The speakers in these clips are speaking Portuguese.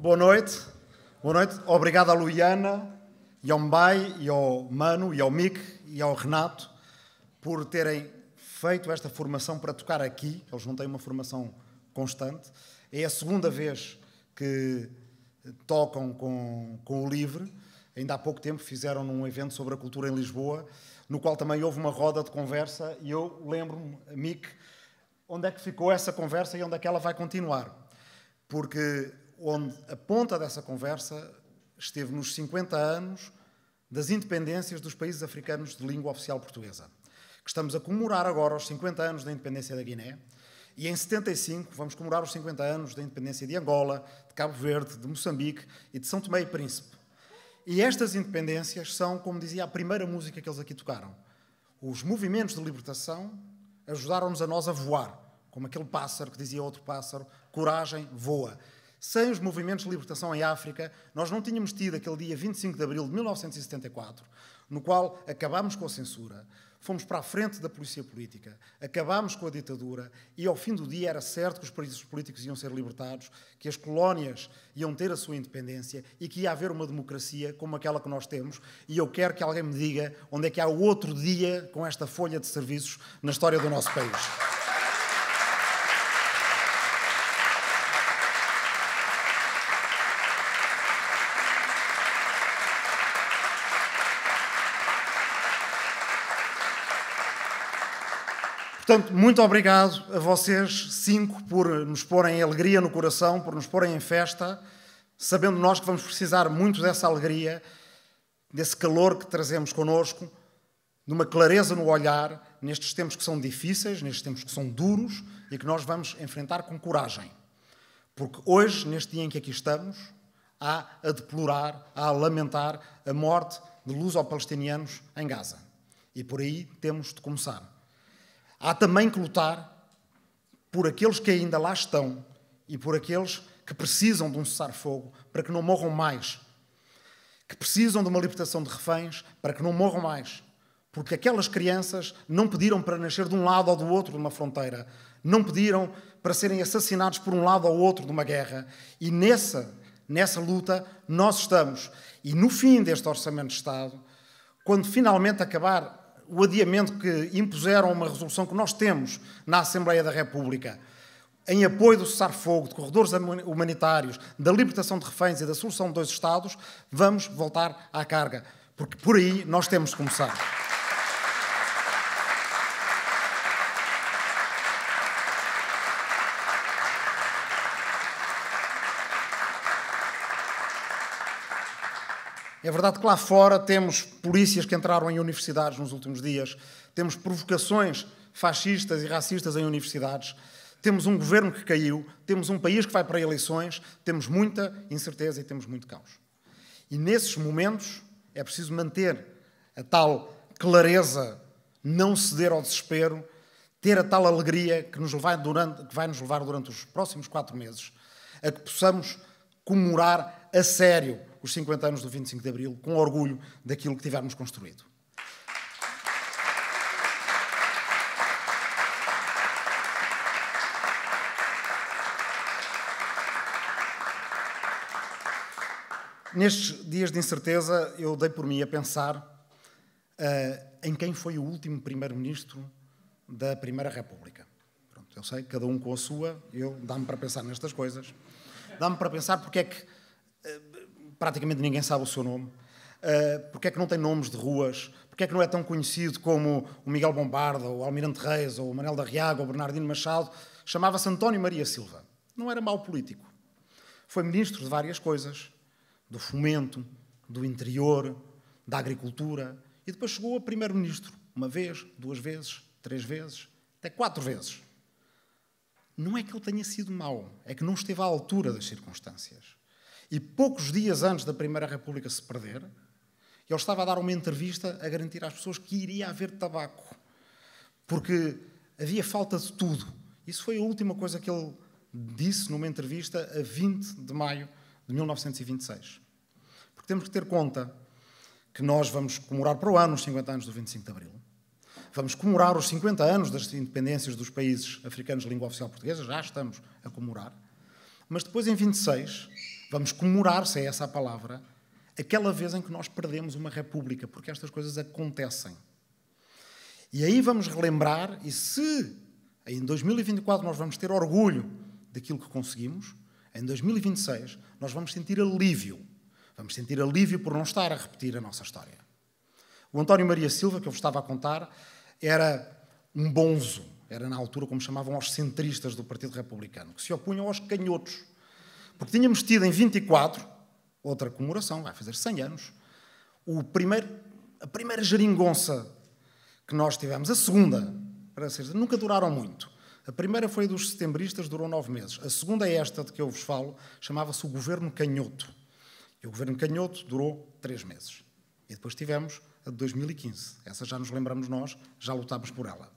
Boa noite. Boa noite. Obrigado à Luiana, e ao Mbai, e ao Mano, e ao Mick, e ao Renato por terem feito esta formação para tocar aqui. Eles não têm uma formação constante. É a segunda vez que tocam com, com o Livre. Ainda há pouco tempo fizeram num evento sobre a cultura em Lisboa, no qual também houve uma roda de conversa. E eu lembro-me, Mick, onde é que ficou essa conversa e onde é que ela vai continuar. Porque onde a ponta dessa conversa esteve nos 50 anos das independências dos países africanos de língua oficial portuguesa, que estamos a comemorar agora os 50 anos da independência da Guiné, e em 75 vamos comemorar os 50 anos da independência de Angola, de Cabo Verde, de Moçambique e de São Tomé e Príncipe. E estas independências são, como dizia, a primeira música que eles aqui tocaram. Os movimentos de libertação ajudaram-nos a nós a voar, como aquele pássaro que dizia outro pássaro: coragem, voa. Sem os movimentos de libertação em África, nós não tínhamos tido aquele dia 25 de abril de 1974, no qual acabámos com a censura, fomos para a frente da polícia política, acabámos com a ditadura e ao fim do dia era certo que os países políticos iam ser libertados, que as colónias iam ter a sua independência e que ia haver uma democracia como aquela que nós temos. E eu quero que alguém me diga onde é que há outro dia com esta folha de serviços na história do nosso país. Portanto, muito obrigado a vocês cinco por nos porem alegria no coração, por nos porem em festa, sabendo nós que vamos precisar muito dessa alegria, desse calor que trazemos connosco, de uma clareza no olhar, nestes tempos que são difíceis, nestes tempos que são duros e que nós vamos enfrentar com coragem. Porque hoje, neste dia em que aqui estamos, há a deplorar, há a lamentar a morte de luso-palestinianos em Gaza. E por aí temos de começar. Há também que lutar por aqueles que ainda lá estão e por aqueles que precisam de um cessar-fogo para que não morram mais, que precisam de uma libertação de reféns para que não morram mais, porque aquelas crianças não pediram para nascer de um lado ou do outro de uma fronteira, não pediram para serem assassinados por um lado ou outro de uma guerra, e nessa, nessa luta nós estamos. E no fim deste Orçamento de Estado, quando finalmente acabar o adiamento que impuseram uma resolução que nós temos na Assembleia da República em apoio do cessar-fogo, de corredores humanitários, da libertação de reféns e da solução de dois Estados, vamos voltar à carga, porque por aí nós temos de começar. É verdade que lá fora temos polícias que entraram em universidades nos últimos dias, temos provocações fascistas e racistas em universidades, temos um governo que caiu, temos um país que vai para eleições, temos muita incerteza e temos muito caos. E nesses momentos é preciso manter a tal clareza, não ceder ao desespero, ter a tal alegria que, nos vai, durante, que vai nos levar durante os próximos quatro meses a que possamos comemorar a sério os 50 anos do 25 de Abril com orgulho daquilo que tivermos construído. Nestes dias de incerteza, eu dei por mim a pensar uh, em quem foi o último primeiro-ministro da Primeira República. Pronto, eu sei, cada um com a sua, eu dá-me para pensar nestas coisas. Dá-me para pensar porque é que praticamente ninguém sabe o seu nome, uh, eh, porque é que não tem nomes de ruas, porque é que não é tão conhecido como o Miguel Bombarda, ou o Almirante Reis, ou o Manuel da Riaga, ou o Bernardino Machado, chamava-se António Maria Silva. Não era mau político. Foi ministro de várias coisas, do fomento, do interior, da agricultura, e depois chegou a primeiro-ministro, uma vez, duas vezes, três vezes, até quatro vezes. Não é que ele tenha sido mau, é que não esteve à altura das circunstâncias. E poucos dias antes da Primeira República se perder, ele estava a dar uma entrevista a garantir às pessoas que iria haver tabaco, porque havia falta de tudo. Isso foi a última coisa que ele disse numa entrevista a 20 de maio de 1926. Porque temos que ter conta que nós vamos comemorar para o ano os 50 anos do 25 de Abril. Vamos comemorar os 50 anos das independências dos países africanos de língua oficial portuguesa, já estamos a comemorar. Mas depois, em 26, Vamos comemorar, se é essa a palavra, aquela vez em que nós perdemos uma república, porque estas coisas acontecem. E aí vamos relembrar, e se em 2024 nós vamos ter orgulho daquilo que conseguimos, em 2026 nós vamos sentir alívio. Vamos sentir alívio por não estar a repetir a nossa história. O António Maria Silva, que eu vos estava a contar, era um bonzo, era na altura como chamavam aos centristas do Partido Republicano, que se opunham aos canhotos, porque tínhamos tido em 24, outra comemoração, vai fazer 100 anos, o primeiro, a primeira geringonça que nós tivemos, a segunda, para ser, nunca duraram muito. A primeira foi a dos setembristas, durou nove meses. A segunda é esta de que eu vos falo, chamava-se o Governo Canhoto. E o Governo Canhoto durou três meses. E depois tivemos a de 2015. Essa já nos lembramos nós, já lutámos por ela.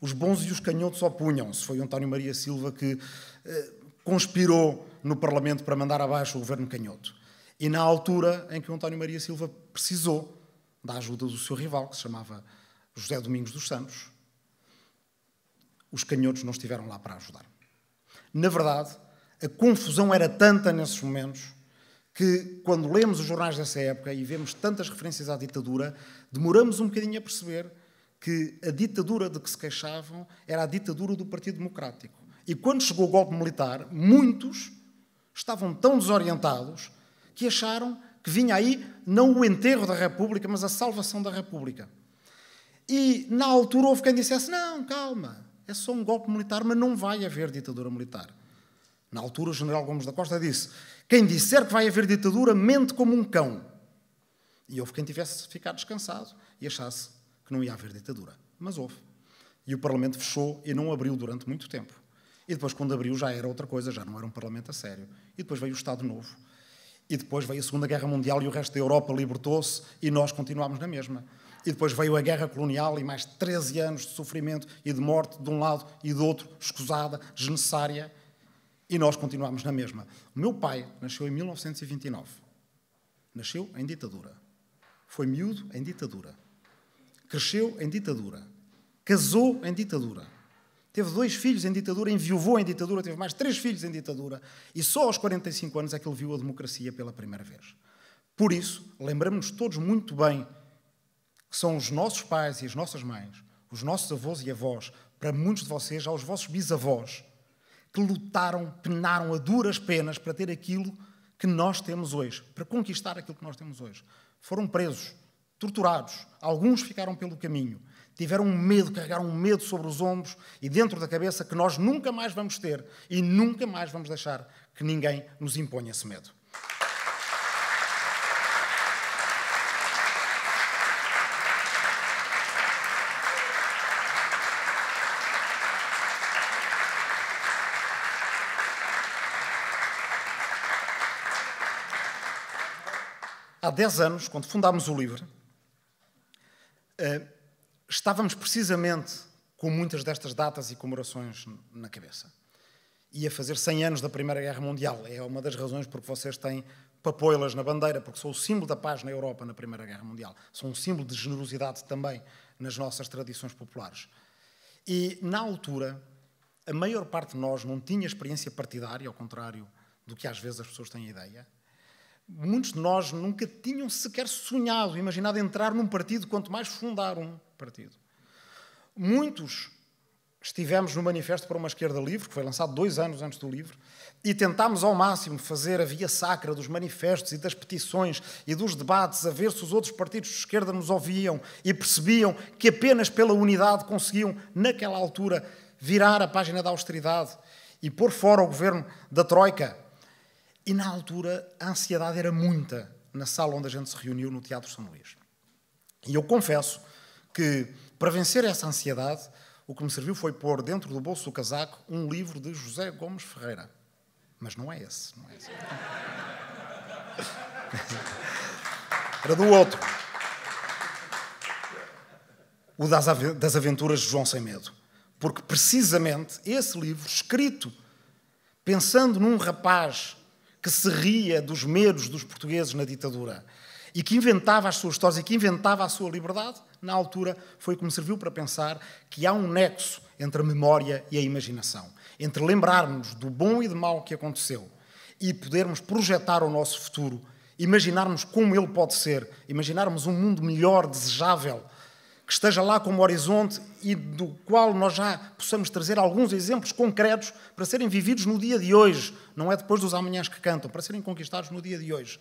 Os bons e os canhotos opunham-se. Foi o António Maria Silva que eh, conspirou no Parlamento para mandar abaixo o governo canhoto. E na altura em que o António Maria Silva precisou da ajuda do seu rival, que se chamava José Domingos dos Santos, os canhotos não estiveram lá para ajudar. Na verdade, a confusão era tanta nesses momentos que, quando lemos os jornais dessa época e vemos tantas referências à ditadura, demoramos um bocadinho a perceber que a ditadura de que se queixavam era a ditadura do Partido Democrático. E quando chegou o golpe militar, muitos estavam tão desorientados que acharam que vinha aí não o enterro da República, mas a salvação da República. E na altura houve quem dissesse: não, calma, é só um golpe militar, mas não vai haver ditadura militar. Na altura, o general Gomes da Costa disse: quem disser que vai haver ditadura mente como um cão. E houve quem tivesse ficado descansado e achasse que não ia haver ditadura. Mas houve. E o Parlamento fechou e não abriu durante muito tempo. E depois, quando abriu, já era outra coisa, já não era um parlamento a sério. E depois veio o Estado Novo. E depois veio a Segunda Guerra Mundial e o resto da Europa libertou-se e nós continuámos na mesma. E depois veio a guerra colonial e mais 13 anos de sofrimento e de morte de um lado e do outro, escusada, desnecessária, e nós continuámos na mesma. O meu pai nasceu em 1929. Nasceu em ditadura. Foi miúdo em ditadura. Cresceu em ditadura. Casou em ditadura Teve dois filhos em ditadura, enviuvou em ditadura, teve mais três filhos em ditadura. E só aos 45 anos é que ele viu a democracia pela primeira vez. Por isso, lembramos-nos todos muito bem que são os nossos pais e as nossas mães, os nossos avós e avós, para muitos de vocês, aos vossos bisavós, que lutaram, penaram a duras penas para ter aquilo que nós temos hoje, para conquistar aquilo que nós temos hoje. Foram presos, torturados, alguns ficaram pelo caminho tiveram um medo, carregaram um medo sobre os ombros e dentro da cabeça que nós nunca mais vamos ter e nunca mais vamos deixar que ninguém nos imponha esse medo. Há 10 anos, quando fundámos o LIVRE, eh, estávamos precisamente com muitas destas datas e comemorações na cabeça. E a fazer 100 anos da Primeira Guerra Mundial. É uma das razões por que vocês têm papoilas na bandeira, porque são o símbolo da paz na Europa na Primeira Guerra Mundial. São um símbolo de generosidade também nas nossas tradições populares. E, na altura, a maior parte de nós não tinha experiência partidária, ao contrário do que às vezes as pessoas têm ideia. Muitos de nós nunca tinham sequer sonhado, imaginado entrar num partido, quanto mais fundar um partido. Muitos estivemos no manifesto para uma esquerda livre, que foi lançado dois anos antes do livro, e tentámos ao máximo fazer a via sacra dos manifestos e das petições e dos debates, a ver se os outros partidos de esquerda nos ouviam e percebiam que apenas pela unidade conseguiam, naquela altura, virar a página da austeridade e pôr fora o governo da Troika. E na altura a ansiedade era muita na sala onde a gente se reuniu no Teatro São Luís. E eu confesso que, para vencer essa ansiedade, o que me serviu foi pôr dentro do bolso do casaco um livro de José Gomes Ferreira. Mas não é esse, não é esse. Era do outro. O das Aventuras de João Sem Medo. Porque precisamente esse livro, escrito pensando num rapaz que se ria dos medos dos portugueses na ditadura, e que inventava as suas histórias e que inventava a sua liberdade, na altura foi como serviu para pensar que há um nexo entre a memória e a imaginação, entre lembrarmos do bom e do mal que aconteceu e podermos projetar o nosso futuro, imaginarmos como ele pode ser, imaginarmos um mundo melhor, desejável, que esteja lá como horizonte e do qual nós já possamos trazer alguns exemplos concretos para serem vividos no dia de hoje, não é depois dos amanhãs que cantam, para serem conquistados no dia de hoje.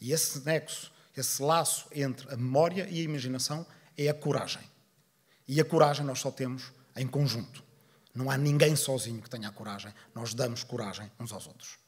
E esse nexo esse laço entre a memória e a imaginação é a coragem. E a coragem nós só temos em conjunto. Não há ninguém sozinho que tenha a coragem. Nós damos coragem uns aos outros.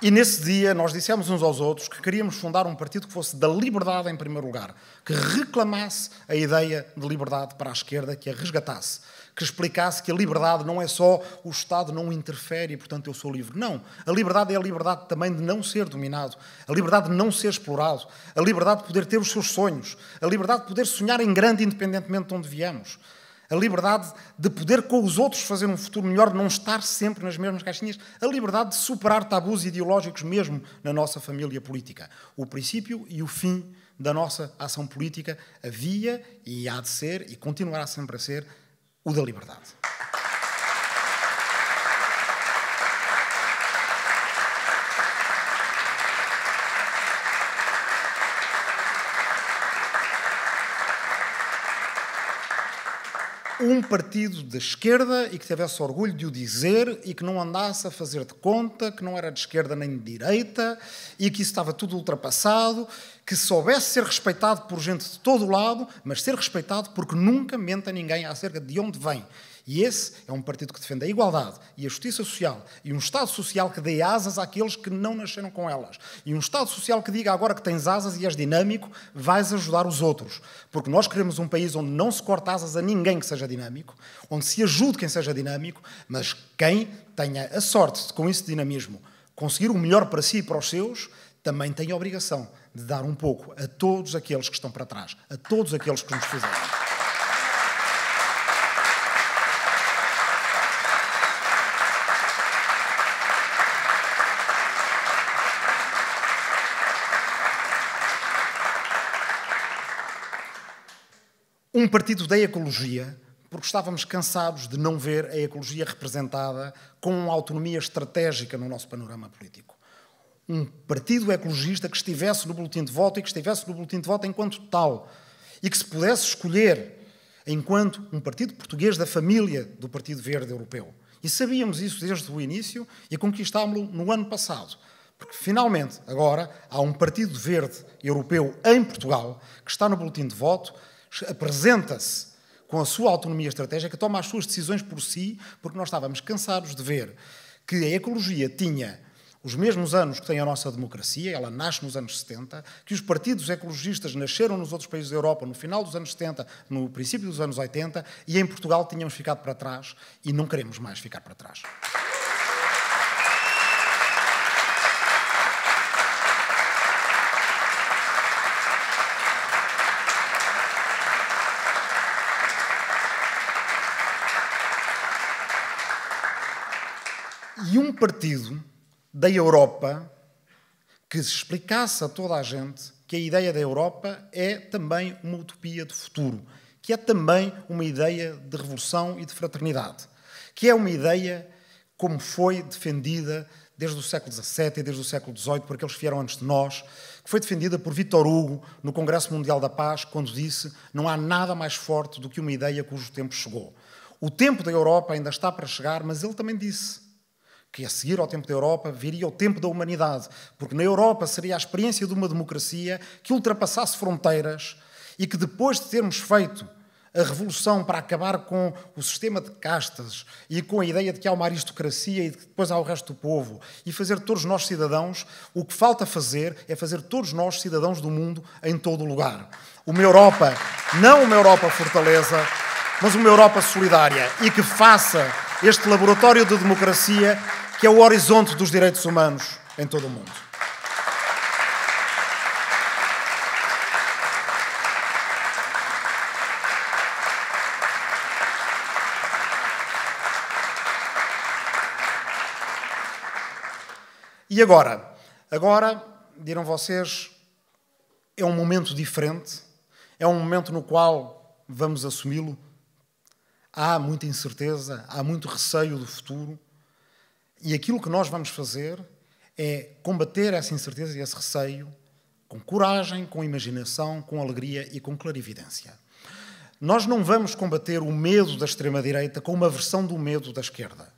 E nesse dia nós dissemos uns aos outros que queríamos fundar um partido que fosse da liberdade em primeiro lugar, que reclamasse a ideia de liberdade para a esquerda, que a resgatasse, que explicasse que a liberdade não é só o Estado não interfere e, portanto, eu sou livre. Não. A liberdade é a liberdade também de não ser dominado, a liberdade de não ser explorado, a liberdade de poder ter os seus sonhos, a liberdade de poder sonhar em grande independentemente de onde viemos. A liberdade de poder com os outros fazer um futuro melhor, não estar sempre nas mesmas caixinhas. A liberdade de superar tabus ideológicos, mesmo na nossa família política. O princípio e o fim da nossa ação política havia e há de ser e continuará sempre a ser o da liberdade. um partido de esquerda e que tivesse orgulho de o dizer e que não andasse a fazer de conta que não era de esquerda nem de direita e que isso estava tudo ultrapassado, que soubesse ser respeitado por gente de todo o lado, mas ser respeitado porque nunca mente a ninguém acerca de onde vem e esse é um partido que defende a igualdade e a justiça social e um Estado social que dê asas àqueles que não nasceram com elas. E um Estado social que diga agora que tens asas e és dinâmico, vais ajudar os outros. Porque nós queremos um país onde não se corta asas a ninguém que seja dinâmico, onde se ajude quem seja dinâmico, mas quem tenha a sorte de, com esse dinamismo, conseguir o melhor para si e para os seus, também tem a obrigação de dar um pouco a todos aqueles que estão para trás, a todos aqueles que nos fizeram. um partido da ecologia, porque estávamos cansados de não ver a ecologia representada com autonomia estratégica no nosso panorama político. Um partido ecologista que estivesse no boletim de voto e que estivesse no boletim de voto enquanto tal, e que se pudesse escolher enquanto um partido português da família do Partido Verde Europeu. E sabíamos isso desde o início e conquistámos-lo no ano passado. Porque finalmente, agora, há um Partido Verde Europeu em Portugal que está no boletim de voto, apresenta-se com a sua autonomia estratégica, toma as suas decisões por si, porque nós estávamos cansados de ver que a ecologia tinha os mesmos anos que tem a nossa democracia, ela nasce nos anos 70, que os partidos ecologistas nasceram nos outros países da Europa no final dos anos 70, no princípio dos anos 80, e em Portugal tínhamos ficado para trás e não queremos mais ficar para trás. partido da Europa que explicasse a toda a gente que a ideia da Europa é também uma utopia de futuro, que é também uma ideia de revolução e de fraternidade, que é uma ideia como foi defendida desde o século XVII e desde o século XVIII, por aqueles que vieram antes de nós, que foi defendida por Vítor Hugo no Congresso Mundial da Paz, quando disse não há nada mais forte do que uma ideia cujo tempo chegou. O tempo da Europa ainda está para chegar, mas ele também disse que a seguir ao tempo da Europa viria o tempo da humanidade, porque na Europa seria a experiência de uma democracia que ultrapassasse fronteiras e que depois de termos feito a revolução para acabar com o sistema de castas e com a ideia de que há uma aristocracia e depois há o resto do povo e fazer todos nós cidadãos, o que falta fazer é fazer todos nós cidadãos do mundo em todo o lugar. Uma Europa, não uma Europa fortaleza, mas uma Europa solidária e que faça este laboratório de democracia que é o horizonte dos direitos humanos em todo o mundo. E agora? Agora, dirão vocês, é um momento diferente, é um momento no qual vamos assumi-lo Há muita incerteza, há muito receio do futuro, e aquilo que nós vamos fazer é combater essa incerteza e esse receio com coragem, com imaginação, com alegria e com clarividência. Nós não vamos combater o medo da extrema-direita com uma versão do medo da esquerda.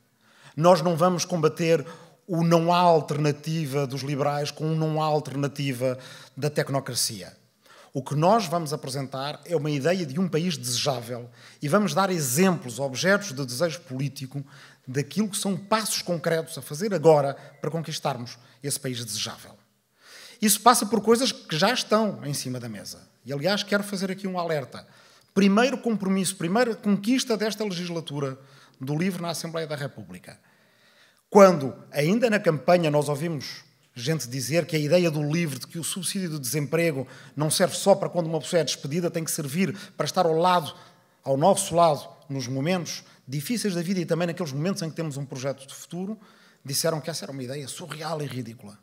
Nós não vamos combater o não há alternativa dos liberais com o não há alternativa da tecnocracia. O que nós vamos apresentar é uma ideia de um país desejável e vamos dar exemplos, objetos de desejo político daquilo que são passos concretos a fazer agora para conquistarmos esse país desejável. Isso passa por coisas que já estão em cima da mesa. E, aliás, quero fazer aqui um alerta. Primeiro compromisso, primeira conquista desta legislatura do livro na Assembleia da República. Quando, ainda na campanha, nós ouvimos gente dizer que a ideia do livro, de que o subsídio de desemprego não serve só para quando uma pessoa é despedida, tem que servir para estar ao lado, ao nosso lado, nos momentos difíceis da vida e também naqueles momentos em que temos um projeto de futuro, disseram que essa era uma ideia surreal e ridícula.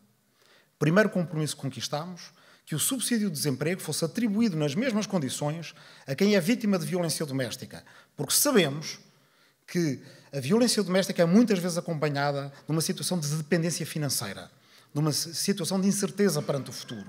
Primeiro compromisso que conquistámos, que o subsídio de desemprego fosse atribuído nas mesmas condições a quem é vítima de violência doméstica, porque sabemos que a violência doméstica é muitas vezes acompanhada de uma situação de dependência financeira numa situação de incerteza perante o futuro.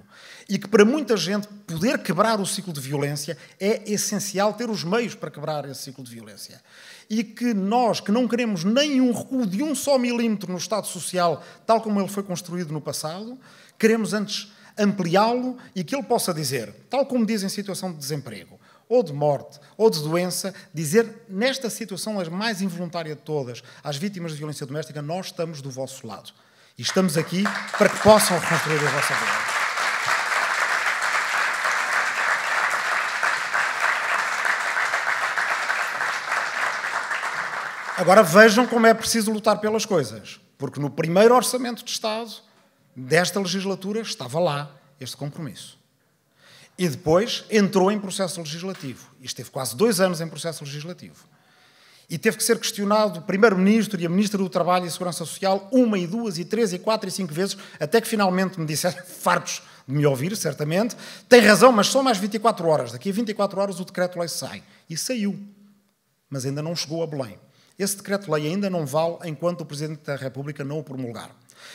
E que para muita gente poder quebrar o ciclo de violência é essencial ter os meios para quebrar esse ciclo de violência. E que nós, que não queremos nenhum recuo de um só milímetro no Estado Social, tal como ele foi construído no passado, queremos antes ampliá-lo e que ele possa dizer, tal como diz em situação de desemprego, ou de morte, ou de doença, dizer nesta situação, a mais involuntária de todas, às vítimas de violência doméstica, nós estamos do vosso lado. E estamos aqui para que possam reconstruir a vossa vida. Agora vejam como é preciso lutar pelas coisas, porque no primeiro orçamento de Estado desta legislatura estava lá este compromisso. E depois entrou em processo legislativo. E esteve quase dois anos em processo legislativo. E teve que ser questionado o Primeiro-Ministro e a Ministra do Trabalho e Segurança Social uma e duas e três e quatro e cinco vezes, até que finalmente me disseram, fartos de me ouvir, certamente, tem razão, mas são mais 24 horas. Daqui a 24 horas o decreto-lei sai. E saiu, mas ainda não chegou a Belém. Esse decreto-lei ainda não vale enquanto o Presidente da República não o promulgar.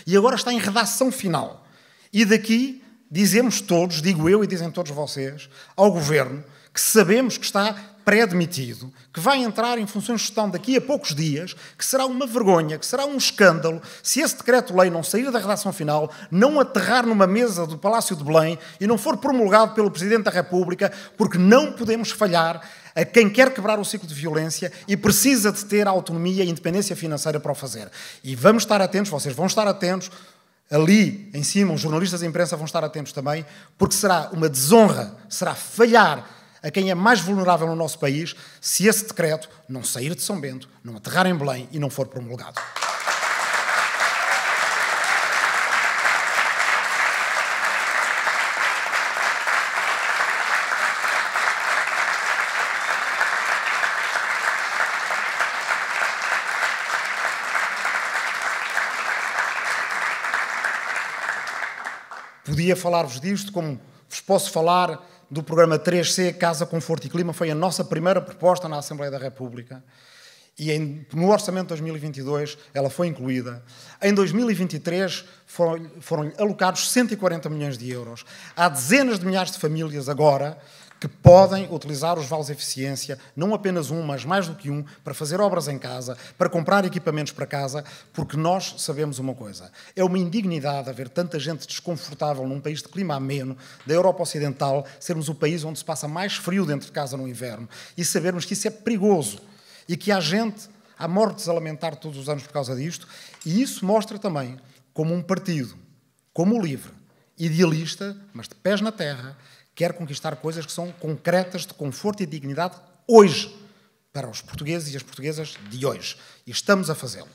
E agora está em redação final. E daqui dizemos todos, digo eu e dizem todos vocês, ao Governo, que sabemos que está pré-admitido, que vai entrar em funções de gestão daqui a poucos dias, que será uma vergonha, que será um escândalo, se esse decreto-lei não sair da redação final, não aterrar numa mesa do Palácio de Belém e não for promulgado pelo Presidente da República, porque não podemos falhar a quem quer quebrar o ciclo de violência e precisa de ter autonomia e independência financeira para o fazer. E vamos estar atentos, vocês vão estar atentos, ali em cima, os jornalistas da imprensa vão estar atentos também, porque será uma desonra, será falhar a quem é mais vulnerável no nosso país, se esse decreto não sair de São Bento, não aterrar em Belém e não for promulgado. Podia falar-vos disto, como vos posso falar do programa 3C Casa, Conforto e Clima foi a nossa primeira proposta na Assembleia da República e em, no orçamento de 2022 ela foi incluída. Em 2023 foram, foram alocados 140 milhões de euros. Há dezenas de milhares de famílias agora que podem utilizar os vales de eficiência, não apenas um, mas mais do que um, para fazer obras em casa, para comprar equipamentos para casa, porque nós sabemos uma coisa: é uma indignidade haver tanta gente desconfortável num país de clima ameno, da Europa Ocidental, sermos o país onde se passa mais frio dentro de casa no inverno e sabermos que isso é perigoso e que há gente, há mortes a lamentar todos os anos por causa disto, e isso mostra também como um partido, como o Livre, idealista, mas de pés na terra, quer conquistar coisas que são concretas de conforto e dignidade hoje, para os portugueses e as portuguesas de hoje. E estamos a fazê-lo.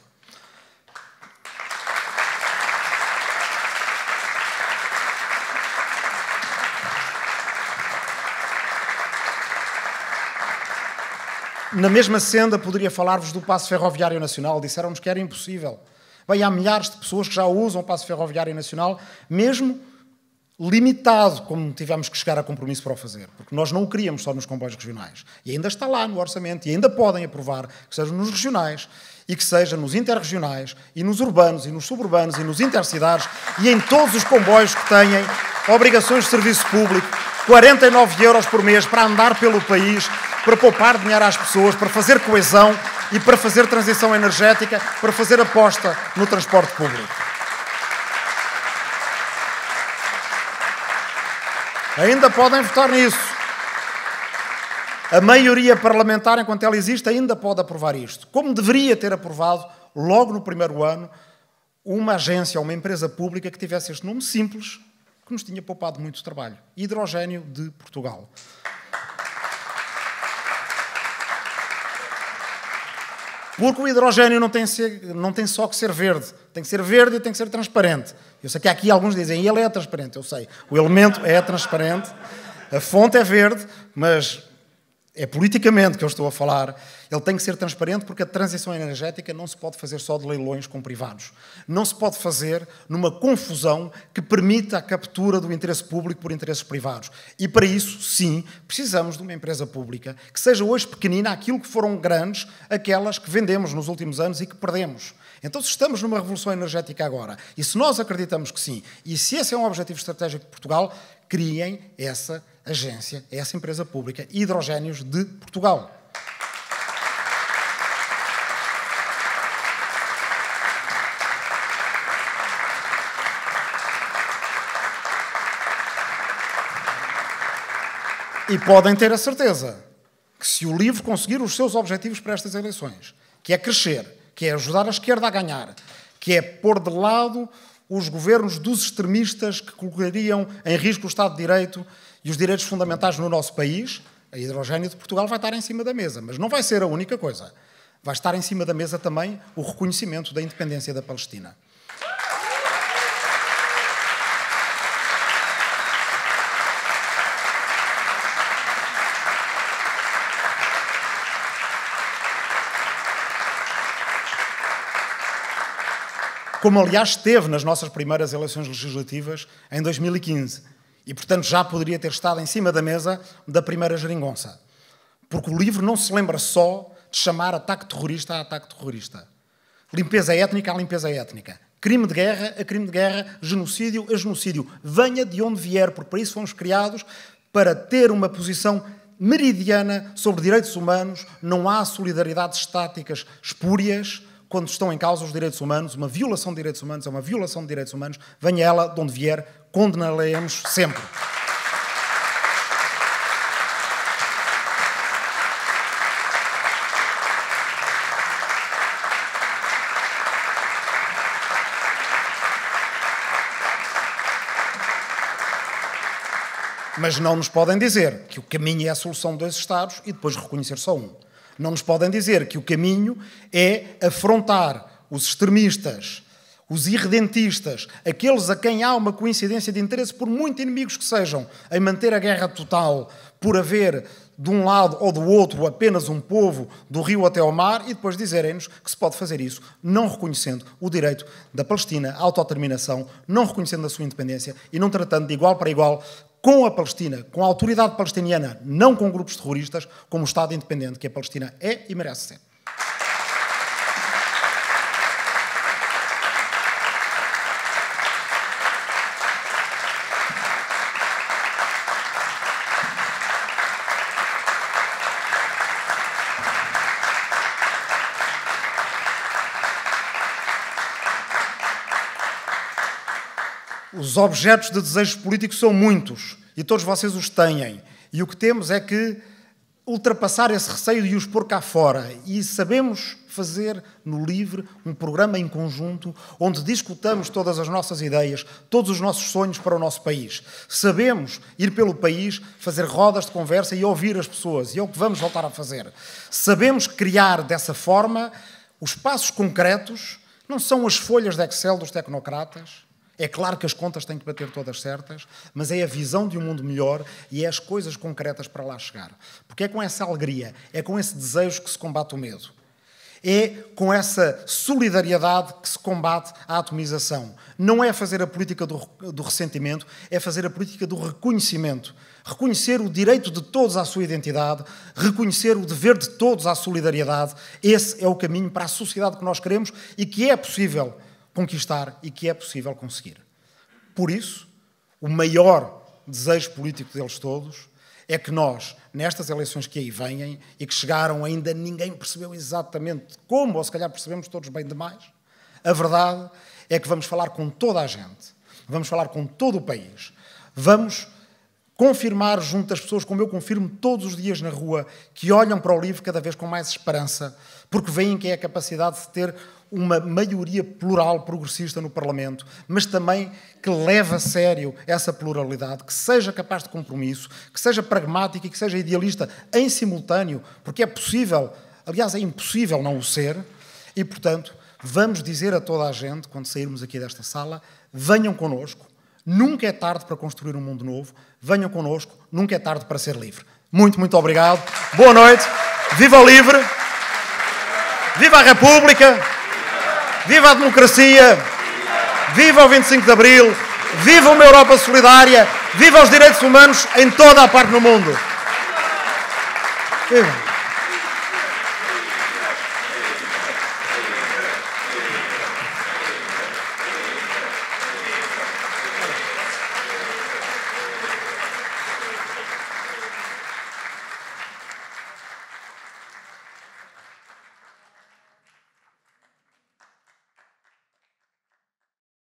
Na mesma senda, poderia falar-vos do Passo Ferroviário Nacional. Disseram-nos que era impossível. Bem, há milhares de pessoas que já usam o Passo Ferroviário Nacional, mesmo limitado, como tivemos que chegar a compromisso para o fazer, porque nós não queríamos só nos comboios regionais. E ainda está lá no orçamento, e ainda podem aprovar que seja nos regionais, e que seja nos interregionais, e nos urbanos, e nos suburbanos, e nos intercidades, e em todos os comboios que têm obrigações de serviço público, 49 euros por mês para andar pelo país, para poupar dinheiro às pessoas, para fazer coesão e para fazer transição energética, para fazer aposta no transporte público. Ainda podem votar nisso. A maioria parlamentar, enquanto ela existe, ainda pode aprovar isto. Como deveria ter aprovado, logo no primeiro ano, uma agência, uma empresa pública que tivesse este nome simples, que nos tinha poupado muito trabalho: Hidrogênio de Portugal. Porque o hidrogênio não tem, não tem só que ser verde, tem que ser verde e tem que ser transparente. Eu sei que aqui alguns dizem, ele é transparente, eu sei. O elemento é transparente, a fonte é verde, mas é politicamente que eu estou a falar, ele tem que ser transparente porque a transição energética não se pode fazer só de leilões com privados. Não se pode fazer numa confusão que permita a captura do interesse público por interesses privados. E para isso, sim, precisamos de uma empresa pública que seja hoje pequenina aquilo que foram grandes aquelas que vendemos nos últimos anos e que perdemos. Então, se estamos numa revolução energética agora, e se nós acreditamos que sim, e se esse é um objetivo estratégico de Portugal, criem essa agência, essa empresa pública Hidrogénios de Portugal. E podem ter a certeza que se o livro conseguir os seus objetivos para estas eleições, que é crescer, que é ajudar a esquerda a ganhar, que é pôr de lado os governos dos extremistas que colocariam em risco o Estado de Direito e os direitos fundamentais no nosso país. A hidrogênio de Portugal vai estar em cima da mesa, mas não vai ser a única coisa. Vai estar em cima da mesa também o reconhecimento da independência da Palestina. como aliás esteve nas nossas primeiras eleições legislativas em 2015, e portanto já poderia ter estado em cima da mesa da primeira geringonça. Porque o livro não se lembra só de chamar ataque terrorista a ataque terrorista, limpeza étnica a limpeza étnica, crime de guerra a crime de guerra, genocídio a genocídio, venha de onde vier, porque para isso fomos criados para ter uma posição meridiana sobre direitos humanos, não há solidariedades estáticas espúrias quando estão em causa os direitos humanos, uma violação de direitos humanos é uma violação de direitos humanos, venha ela de onde vier, condená-la-emos sempre. Mas não nos podem dizer que o caminho é a solução de dois Estados e depois reconhecer só um. Não nos podem dizer que o caminho é afrontar os extremistas, os irredentistas, aqueles a quem há uma coincidência de interesse, por muito inimigos que sejam, em manter a guerra total, por haver de um lado ou do outro apenas um povo, do rio até ao mar, e depois dizerem-nos que se pode fazer isso, não reconhecendo o direito da Palestina à autodeterminação, não reconhecendo a sua independência e não tratando de igual para igual com a Palestina, com a autoridade palestiniana, não com grupos terroristas, como o Estado independente que a Palestina é e merece ser. os objetos de desejos políticos são muitos e todos vocês os têm. E o que temos é que ultrapassar esse receio e os pôr cá fora. E sabemos fazer no LIVRE um programa em conjunto onde discutamos todas as nossas ideias, todos os nossos sonhos para o nosso país. Sabemos ir pelo país, fazer rodas de conversa e ouvir as pessoas, e é o que vamos voltar a fazer. Sabemos criar dessa forma os passos concretos, não são as folhas de Excel dos tecnocratas é claro que as contas têm que bater todas certas, mas é a visão de um mundo melhor e é as coisas concretas para lá chegar. Porque é com essa alegria, é com esse desejo que se combate o medo. É com essa solidariedade que se combate a atomização. Não é fazer a política do, do, ressentimento, é fazer a política do reconhecimento. Reconhecer o direito de todos à sua identidade, reconhecer o dever de todos à solidariedade. Esse é o caminho para a sociedade que nós queremos e que é possível conquistar e que é possível conseguir. Por isso, o maior desejo político deles todos é que nós, nestas eleições que aí vêm e que chegaram ainda, ninguém percebeu exatamente como, ou se calhar percebemos todos bem demais, a verdade é que vamos falar com toda a gente, vamos falar com todo o país, vamos confirmar junto às pessoas, como eu confirmo todos os dias na rua, que olham para o livro cada vez com mais esperança, porque veem que é a capacidade de ter uma maioria plural progressista no Parlamento, mas também que leve a sério essa pluralidade, que seja capaz de compromisso, que seja pragmática e que seja idealista em simultâneo, porque é possível, aliás, é impossível não o ser, e portanto, vamos dizer a toda a gente, quando sairmos aqui desta sala, venham connosco. Nunca é tarde para construir um mundo novo. Venham connosco, nunca é tarde para ser livre. Muito, muito obrigado. Boa noite. Viva o livre. Viva a República. Viva a democracia! Viva o 25 de Abril! Viva uma Europa solidária! Viva os direitos humanos em toda a parte do mundo! Viva!